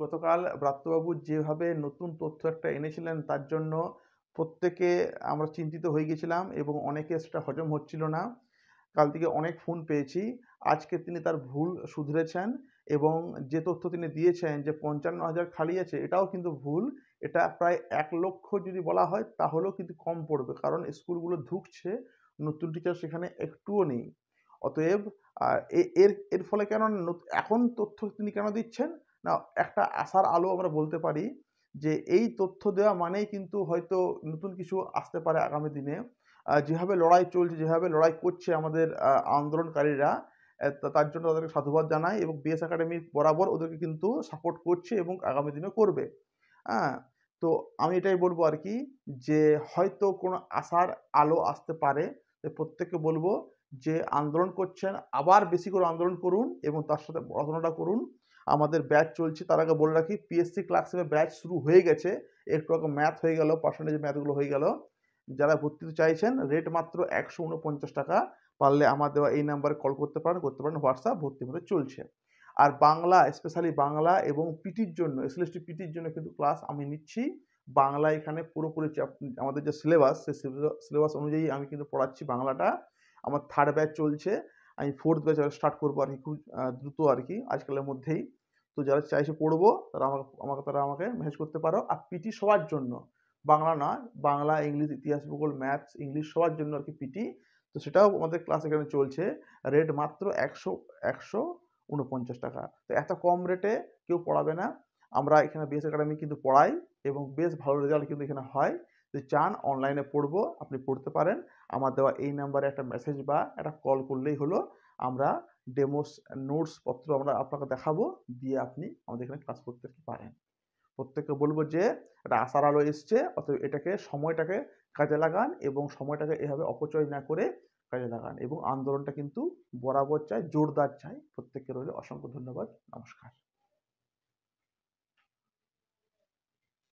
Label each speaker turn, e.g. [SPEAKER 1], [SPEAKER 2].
[SPEAKER 1] গতকাল ব্রাত্যবাবু যেভাবে নতুন তথ্য একটা এনেছিলেন তার জন্য প্রত্যেকে আমরা চিন্তিত হয়ে গেছিলাম এবং অনেকে সেটা হজম হচ্ছিল না কাল থেকে অনেক ফোন পেয়েছি আজকে তিনি তার ভুল শুধরেছেন এবং যে তথ্য তিনি দিয়েছেন যে পঞ্চান্ন হাজার খালি আছে এটাও কিন্তু ভুল এটা প্রায় এক লক্ষ যদি বলা হয় তাহলেও কিন্তু কম পড়বে কারণ স্কুলগুলো ঢুকছে নতুন টিচার সেখানে একটুও নেই অতএব এর এর ফলে কেন এখন তথ্য তিনি কেন দিচ্ছেন না একটা আশার আলো আমরা বলতে পারি যে এই তথ্য দেওয়া মানেই কিন্তু হয়তো নতুন কিছু আসতে পারে আগামী দিনে যেভাবে লড়াই চলছে যেভাবে লড়াই করছে আমাদের আন্দোলনকারীরা তার জন্য তাদেরকে সাধুবাদ জানাই এবং বিএস একাডেমি বরাবর ওদেরকে কিন্তু সাপোর্ট করছে এবং আগামী দিনে করবে হ্যাঁ তো আমি এটাই বলবো আর কি যে হয়তো কোনো আশার আলো আসতে পারে প্রত্যেককে বলবো যে আন্দোলন করছেন আবার বেশি করে আন্দোলন করুন এবং তার সাথে পড়াশোনাটা করুন আমাদের ব্যাচ চলছে তার আগে বলে রাখি পিএসসি ক্লাসের ব্যাচ শুরু হয়ে গেছে একটু আগে ম্যাথ হয়ে গেল পার্সেন্টেজ ম্যাথগুলো হয়ে গেল যারা ভর্তি চাইছেন রেট মাত্র একশো উনপঞ্চাশ টাকা পারলে আমার দেওয়া এই নাম্বারে কল করতে পারেন করতে পারেন হোয়াটসঅ্যাপ ভর্তি মধ্যে চলছে আর বাংলা স্পেশালি বাংলা এবং পিটির জন্য এসএলএসটি পিটির জন্য কিন্তু ক্লাস আমি নিচ্ছি বাংলা এখানে পুরোপুরি আমাদের যে সিলেবাস সেই সিলেবাস অনুযায়ী আমি কিন্তু পড়াচ্ছি বাংলাটা আমার থার্ড ব্যাচ চলছে আমি ফোর্থ ব্যাচ স্টার্ট করবো আর কি খুব দ্রুত আর কি আজকালের মধ্যেই তো যারা চাইছে পড়বো তারা আমাকে আমাকে তারা আমাকে মেসেজ করতে পারো আর পিটি সবার জন্য বাংলা না বাংলা ইংলিশ ইতিহাস ভূগোল ম্যাথস ইংলিশ সবার জন্য আর কি পিটি তো সেটাও আমাদের ক্লাস এখানে চলছে রেট মাত্র একশো একশো উনপঞ্চাশ টাকা তো এত কম রেটে কেউ পড়াবে না আমরা এখানে বিএস একাডেমি কিন্তু পড়াই এবং বেশ ভালো রেজাল্ট কিন্তু এখানে হয় যদি চান অনলাইনে পড়বো আপনি পড়তে পারেন আমার দেওয়া এই নাম্বারে একটা মেসেজ বা একটা কল করলেই হলো আমরা ডেমোস নোটস পত্র আমরা আপনাকে দেখাবো দিয়ে আপনি আমাদের এখানে ক্লাস করতে পারেন প্রত্যেককে বলবো যে এটা আশার আলো এসছে অতএব এটাকে সময়টাকে কাজে লাগান এবং সময়টাকে এভাবে অপচয় না করে কাজে লাগান এবং আন্দোলনটা কিন্তু বরাবর চাই জোরদার চাই প্রত্যেকের রইল অসংখ্য ধন্যবাদ নমস্কার